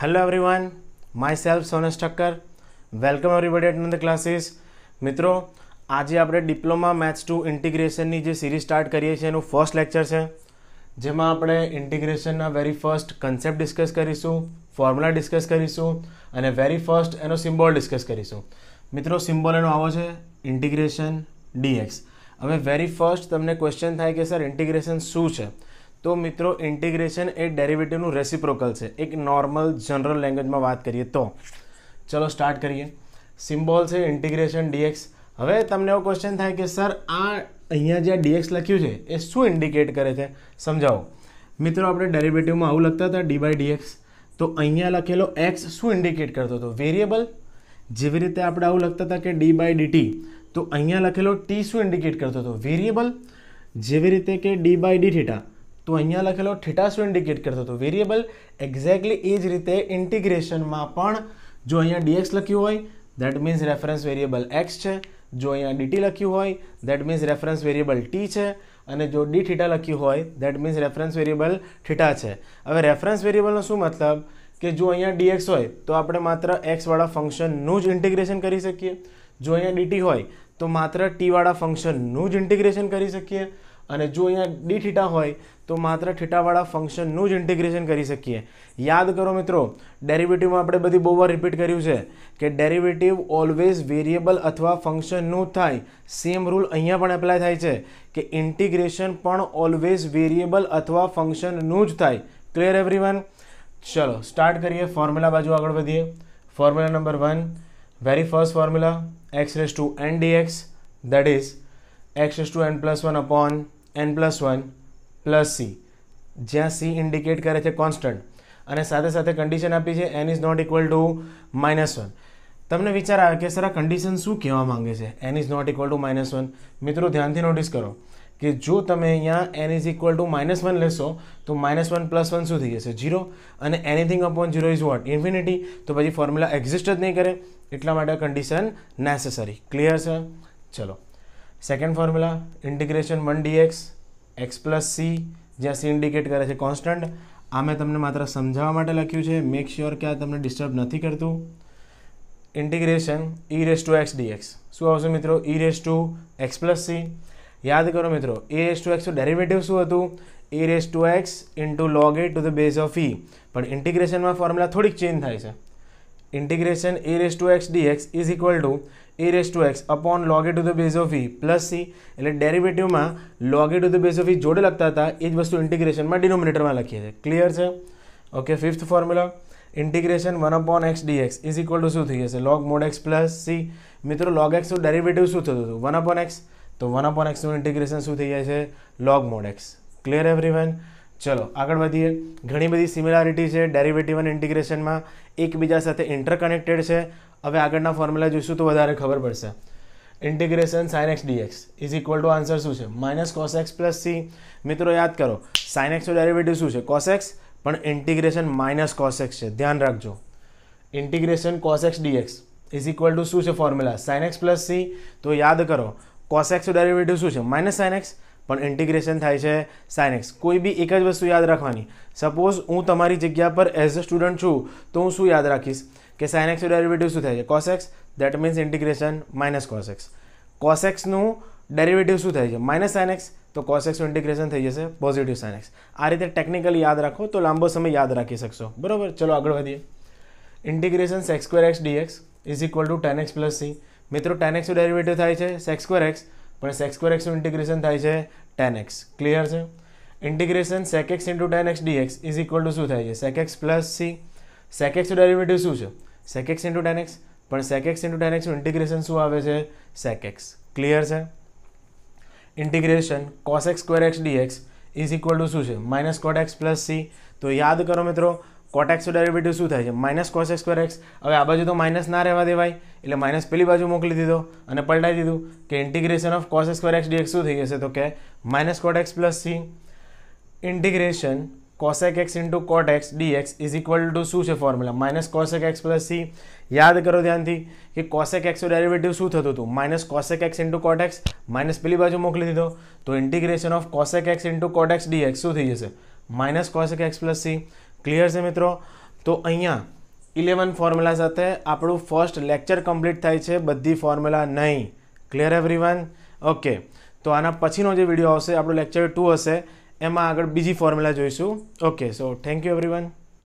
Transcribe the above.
hello everyone myself સોનસ Thakkar welcome everybody at Nand classes મિત્રો આજે આપણે ડિપ્લોમા મેથ્સ ટુ ઇન્ટિગ્રેશનની જે સિરીઝ સ્ટાર્ટ કરીએ છીએ એનું ફર્સ્ટ લેક્ચર છે જેમાં આપણે ઇન્ટિગ્રેશનના વેરી ફર્સ્ટ કન્સેપ્ટ ડિસ્કસ કરીશું ફોર્મ્યુલા ડિસ્કસ કરીશું અને વેરી ફર્સ્ટ એનો સિમ્બોલ ડિસ્કસ કરીશું મિત્રો સિમ્બોલ એનો આવો છે ઇન્ટિગ્રેશન ડીએક્સ હવે વેરી ફર્સ્ટ તમને ક્વેશ્ચન થાય કે સર ઇન્ટિગ્રેશન શું છે તો મિત્રો ઇન્ટિગ્રેશન એ ડેરિવેટિવનું રેસિપ્રોકલ છે એક નોર્મલ જનરલ લેંગ્વેજમાં વાત કરીએ તો ચલો સ્ટાર્ટ કરીએ સિમ્બોલ છે ઇન્ટિગ્રેશન ડીએક્સ હવે તમને એવો ક્વેશ્ચન થાય કે સર આ અહીંયા જે ડીએક્સ લખ્યું છે એ શું ઇન્ડિકેટ કરે છે સમજાવો મિત્રો આપણે ડેરિવેટિવમાં આવું લખતા હતા ડી બાય ડીએક્સ તો અહીંયા લખેલો એક્સ શું ઇન્ડિકેટ કરતો હતો વેરિયેબલ જેવી રીતે આપણે આવું લખતા હતા કે ડી બાય ડીટી તો અહીંયા લખેલો ટી શું ઇન્ડિકેટ કરતો હતો વેરિયેબલ જેવી રીતે કે ડી બાય ડી થીટા તો અહીંયા લખેલો થીટા શું ઇન્ડિકેટ કરતો હતો વેરિયેબલ એક્ઝેક્ટલી એ જ રીતે ઇન્ટિગ્રેશનમાં પણ જો અહીંયા ડીએક્સ લખ્યું હોય that means reference variable X છે જો અહીંયા ડીટી લખ્યું હોય that means reference variable T છે અને જો ડી થીટા લખ્યું હોય that means reference variable theta છે હવે રેફરન્સ વેરિયેબલનો શું મતલબ કે જો અહીંયા ડીએક્સ હોય તો આપણે માત્ર એક્સવાળા ફંક્શનનું જ ઇન્ટિગ્રેશન કરી શકીએ જો અહીંયા ડીટી હોય તો માત્ર ટીવાળા ફંક્શનનું જ ઇન્ટિગ્રેશન કરી શકીએ અને જો અહીંયા ડી થીટા હોય તો માત્ર થીટાવાળા ફંક્શનનું જ ઇન્ટિગ્રેશન કરી શકીએ યાદ કરો મિત્રો ડેરિવેટિવમાં આપણે બધી બહુ વાર રિપીટ કર્યું છે કે ડેરિવેટિવ ઓલવેઝ વેરિયેબલ અથવા ફંક્શનનું થાય સેમ રૂલ અહીંયા પણ એપ્લાય થાય છે કે ઇન્ટિગ્રેશન પણ ઓલવેઝ વેરિયેબલ અથવા ફંક્શનનું જ થાય ક્લિયર એવરીવન ચલો સ્ટાર્ટ કરીએ ફોર્મ્યુલા બાજુ આગળ વધીએ formula number one very first formula X raise to N DX that is X raise to N plus one upon N plus one plus C જ્યાં સી ઇન્ડિકેટ કરે છે constant અને સાથે સાથે કન્ડિશન આપી છે N is not equal to minus one તમને વિચાર આવે કે સર આ કન્ડિશન શું કહેવા માંગે છે N is not equal to minus one મિત્રો ધ્યાનથી નોટિસ કરો કે જો તમે અહીંયા N is equal to minus one લેશો તો માઇનસ વન પ્લસ વન શું થઈ જશે ઝીરો અને anything upon zero is what infinity તો પછી ફોર્મ્યુલા એક્ઝિસ્ટ જ નહીં કરે એટલા માટે કન્ડિશન નેસેસરી ક્લિયર છે ચલો second formula integration one DX X plus C જ્યાં સી ઇન્ડિકેટ કરે છે કોન્સ્ટન્ટ આ મેં તમને માત્ર સમજાવવા માટે લખ્યું છે મેક શ્યોર કે આ તમને ડિસ્ટર્બ નથી કરતું integration E raise to X dx શું આવશે મિત્રો E raise to X plus C યાદ કરો મિત્રો એ રેસ ટુ એક્સનું ડેરિવેટિવ શું હતું A raise to X into log A to the base of E પણ ઇન્ટિગ્રેશનમાં ફોર્મ્યુલા થોડીક ચેન્જ થાય છે integration a raise to X dx is equal to a e raised to x upon log a to the base of plus e C એટલે ડેરિવેટિવમાં log to to the base of e જોડે લખતા હતા એ જ વસ્તુ ઇન્ટિગ્રેશનમાં ડિનોમિનેટરમાં લખીએ છીએ clear છે okay fifth formula integration one upon x dx is equal to શું થઈ જશે log mod x plus c મિત્રો લોગ એક્સનું ડેરિવેટિવ શું થતું હતું વન અપોન એક્સ તો વન અપોન એક્સનું ઇન્ટિગ્રેશન શું થઈ જાય છે log mod x clear every ચલો આગળ વધીએ ઘણી બધી સિમિલારિટી છે ડેરિવેટિવ અને ઇન્ટિગ્રેશનમાં એકબીજા સાથે ઇન્ટરકનેક્ટેડ છે હવે આગળના ફોર્મ્યુલા જોઈશું તો વધારે ખબર પડશે integration sine x dx is equal to answer શું છે minus cos x plus c મિત્રો યાદ કરો સાઇન એક્સનું ડેરિવેટિવ શું છે કોસ એક્સ પણ ઇન્ટિગ્રેશન માઇનસ કોસ એક્સ છે ધ્યાન રાખજો integration cos x dx is equal to શું છે formula sine x plus c તો યાદ કરો કોસેક્સ ડેરિવેટિવ શું છે માઇનસ સાઇન એક્સ પણ ઇન્ટિગ્રેશન થાય છે સાઇન એક્સ કોઈ બી એક જ વસ્તુ યાદ રાખવાની સપોઝ હું તમારી જગ્યા પર એઝ અ સ્ટુડન્ટ છું તો હું શું યાદ રાખીશ કે સાઇન એક્સનું ડેરિવેટિવ શું થાય છે cos x that means integration minus cos x કોસેક્સનું ડેરિવેટિવ શું થાય છે માઇનસ સાઇન એક્સ તો કોસેક્સનું ઇન્ટિગ્રેશન થઈ જશે પોઝિટિવ સાઇનેક્સ આ રીતે ટેકનિકલ યાદ રાખો તો લાંબો સમય યાદ રાખી શકશો બરાબર ચલો આગળ વધીએ integration sec square x dx is equal to tan x plus c મિત્રો ટેન એક્સનું ડેરિવેટિવ થાય છે સેક્સ સ્ક્વેર એક્સ પણ સેક્સ સ્ક્વેર એક્સનું ઇન્ટિગ્રેશન થાય છે ટેન એક્સ ક્લિયર છે integration sec x into tan x dx is equal to શું થાય છે sec x plus c sec x derivative શું છે sec x into tan x પણ સેક એક્સ ઇન્ટુ ટેન એક્સનું ઇન્ટિગ્રેશન શું આવે છે સેક એક્સ ક્લિયર છે integration cos cosec square x dx is equal to શું છે minus cot x plus c તો યાદ કરો મિત્રો કોટ એક્સ ડેરિવેટિવ શું થાય છે minus cos cosec square x હવે આ બાજુ તો માઇનસ ના રહેવા દેવાય એટલે માઇનસ પેલી બાજુ મોકલી દીધો અને પલટાવી દીધું કે integration of cos square x dx શું થઈ જશે તો કે minus cot x plus c integration cosec x into cot x dx is equal to શું છે formula minus cosec x plus C યાદ કરો ધ્યાનથી કે કોસેક એક્સ ડેરિવેટિવ શું થતું હતું minus cosec x into cot x minus પેલી બાજુ મોકલી દીધો તો integration of cosec x into cot x dx શું થઈ જશે minus cosec x plus c clear છે મિત્રો તો અહીંયા ઇલેવન ફોર્મ્યુલા સાથે આપણું ફર્સ્ટ લેક્ચર કમ્પ્લીટ થાય છે બધી ફોર્મ્યુલા નહીં ક્લિયર એવરીવન ઓકે તો આના પછીનો જે વિડીયો આવશે આપણો લેક્ચર ટુ હશે એમાં આગળ બીજી ફોર્મ્યુલા જોઈશું okay so thank you everyone